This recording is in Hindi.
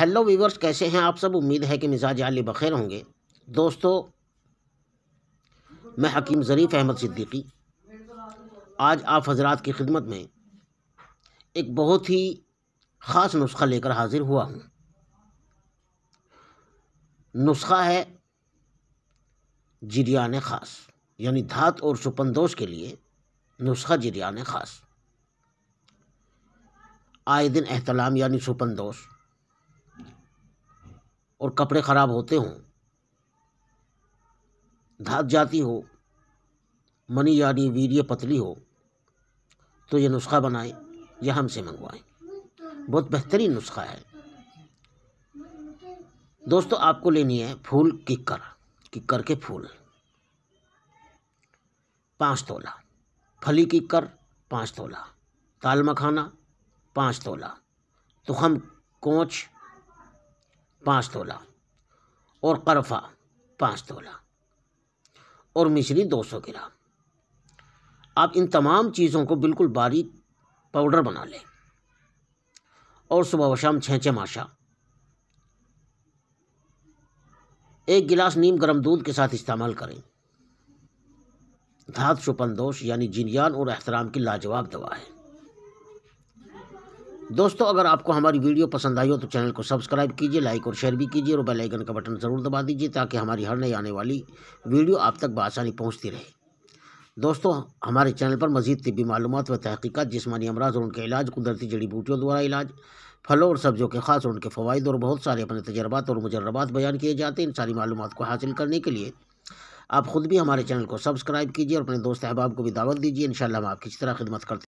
हेलो वीवर्स कैसे हैं आप सब उम्मीद है कि मिजाज आली बखेर होंगे दोस्तों मैं हकीम ज़रीफ़ अहमद सिद्दीकी आज आप हजरात की खिदमत में एक बहुत ही ख़ास नुस्खा लेकर हाज़िर हुआ हूँ नुस्खा है जिरियान ख़ास यानी धात और सुपनदोष के लिए नुस्खा जिरियान ख़ास आए दिन अहतलाम यानी सुपनदोष और कपड़े ख़राब होते हों धात जाती हो मनी यानी वीर्य पतली हो तो ये नुस्खा बनाएं या हमसे मंगवाएं बहुत बेहतरीन नुस्खा है दोस्तों आपको लेनी है फूल किकर किक्कर के फूल पाँच तोला फली किक्कर पाँच तोला ताल मखाना पाँच तोला तो हम कोच पाँच तोला और करफा पाँच तोला और मिश्री दो सौ ग्राम आप इन तमाम चीज़ों को बिल्कुल बारीक पाउडर बना लें और सुबह व शाम छः छः माशा एक गिलास नीम गर्म दूध के साथ इस्तेमाल करें धात शुपन दोष यानी जिनियान और एहतराम की लाजवाब दवा है दोस्तों अगर आपको हमारी वीडियो पसंद आई हो तो चैनल को सब्सक्राइब कीजिए लाइक और शेयर भी कीजिए और बेल आइकन का बटन ज़रूर दबा दीजिए ताकि हमारी हर नई आने वाली वीडियो आप तक बसानी पहुँचती रहे दोस्तों हमारे चैनल पर मजीद तबी मालूम व तहकीक़त जिसमानी अमराज और उनके इलाज कुदरती जड़ी बूटियों द्वारा इलाज फलों और सब्जियों के खास और उनके फ़वाद और बहुत सारे अपने तजर्बा और मुजर्रबात बयान किए जाते हैं इन सारी मालूम को हासिल करने के लिए आप ख़ुद भी हमारे चैनल को सब्सक्राइब कीजिए और अपने दोस्त अहबाब को भी दावत दीजिए इन हम आपकी इस तरह खिदमत करते हैं